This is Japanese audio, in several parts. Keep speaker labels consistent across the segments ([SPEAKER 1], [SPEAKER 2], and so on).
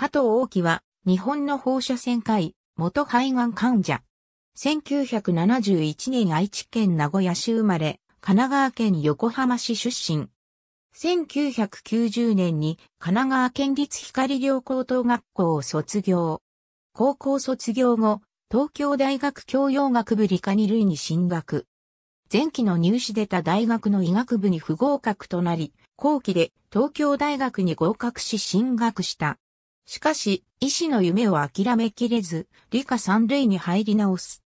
[SPEAKER 1] 加藤大輝は、日本の放射線科医、元肺がん患者。1971年愛知県名古屋市生まれ、神奈川県横浜市出身。1990年に神奈川県立光良高等学校を卒業。高校卒業後、東京大学教養学部理科二類に進学。前期の入試出た大学の医学部に不合格となり、後期で東京大学に合格し進学した。しかし、医師の夢を諦めきれず、理科三類に入り直す。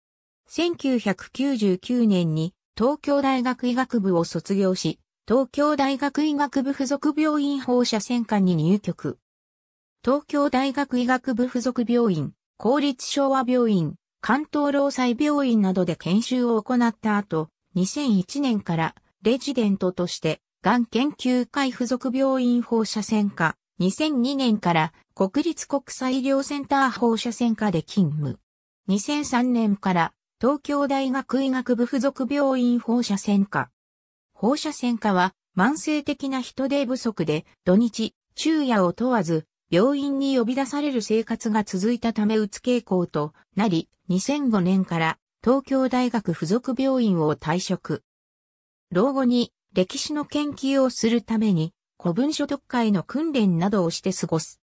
[SPEAKER 1] 1999年に東京大学医学部を卒業し、東京大学医学部附属病院放射線科に入局。東京大学医学部附属病院、公立昭和病院、関東労災病院などで研修を行った後、2001年からレジデントとして、がん研究会附属病院放射線科、2002年から国立国際医療センター放射線科で勤務。2003年から東京大学医学部附属病院放射線科。放射線科は慢性的な人手不足で土日、昼夜を問わず病院に呼び出される生活が続いたためうつ傾向となり、2005年から東京大学附属病院を退職。老後に歴史の研究をするために古文書読解の訓練などをして過ごす。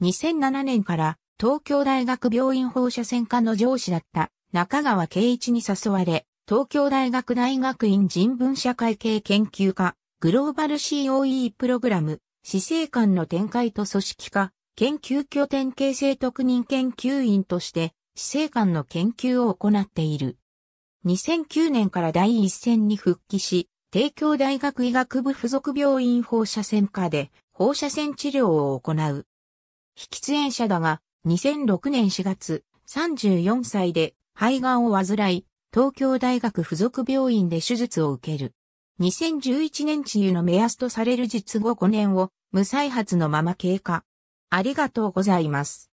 [SPEAKER 1] 2007年から東京大学病院放射線科の上司だった中川圭一に誘われ、東京大学大学院人文社会系研究科グローバル COE プログラム、死生観の展開と組織化、研究拠点形成特任研究員として、死生観の研究を行っている。2009年から第一線に復帰し、帝京大学医学部附属病院放射線科で放射線治療を行う。喫煙者だが、2006年4月、34歳で肺がんを患い、東京大学附属病院で手術を受ける。2011年治癒の目安とされる術後5年を無再発のまま経過。ありがとうございます。